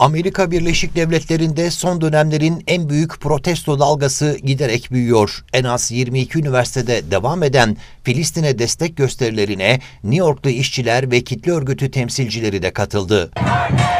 Amerika Birleşik Devletleri'nde son dönemlerin en büyük protesto dalgası giderek büyüyor. En az 22 üniversitede devam eden Filistin'e destek gösterilerine New Yorklu işçiler ve kitle örgütü temsilcileri de katıldı. Örgüt!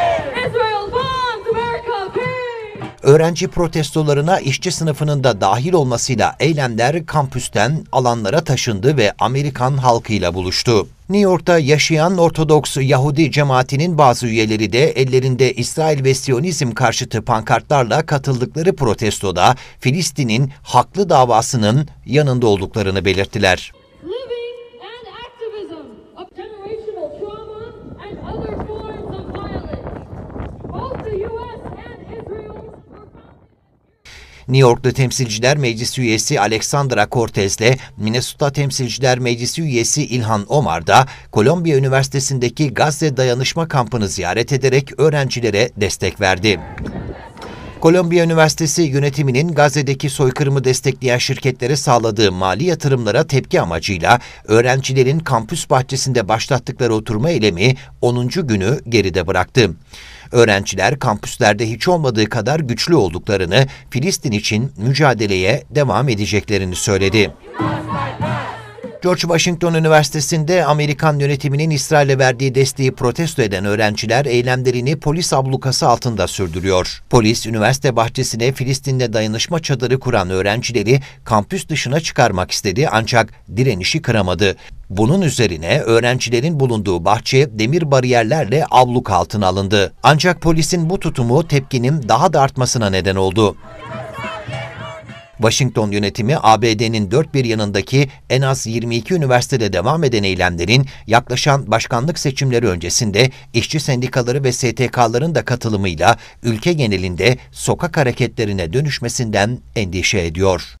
öğrenci protestolarına işçi sınıfının da dahil olmasıyla eylemler kampüsten alanlara taşındı ve Amerikan halkıyla buluştu. New York'ta yaşayan Ortodoks Yahudi cemaatinin bazı üyeleri de ellerinde İsrail ve Siyonizm karşıtı pankartlarla katıldıkları protestoda Filistin'in haklı davasının yanında olduklarını belirttiler. New York'ta Temsilciler Meclisi üyesi Alexandra Cortez'le Minnesota Temsilciler Meclisi üyesi İlhan Omar da Kolombiya Üniversitesi'ndeki Gazze Dayanışma Kampı'nı ziyaret ederek öğrencilere destek verdi. Kolombiya Üniversitesi yönetiminin Gazze'deki soykırımı destekleyen şirketlere sağladığı mali yatırımlara tepki amacıyla öğrencilerin kampüs bahçesinde başlattıkları oturma eylemi 10. günü geride bıraktı. Öğrenciler kampüslerde hiç olmadığı kadar güçlü olduklarını, Filistin için mücadeleye devam edeceklerini söyledi. George Washington Üniversitesi'nde Amerikan yönetiminin İsrail'e verdiği desteği protesto eden öğrenciler eylemlerini polis ablukası altında sürdürüyor. Polis, üniversite bahçesine Filistin'de dayanışma çadırı kuran öğrencileri kampüs dışına çıkarmak istedi ancak direnişi kıramadı. Bunun üzerine öğrencilerin bulunduğu bahçe demir bariyerlerle abluk altına alındı. Ancak polisin bu tutumu tepkinin daha da artmasına neden oldu. Washington yönetimi ABD'nin dört bir yanındaki en az 22 üniversitede devam eden eylemlerin yaklaşan başkanlık seçimleri öncesinde işçi sendikaları ve STK'ların da katılımıyla ülke genelinde sokak hareketlerine dönüşmesinden endişe ediyor.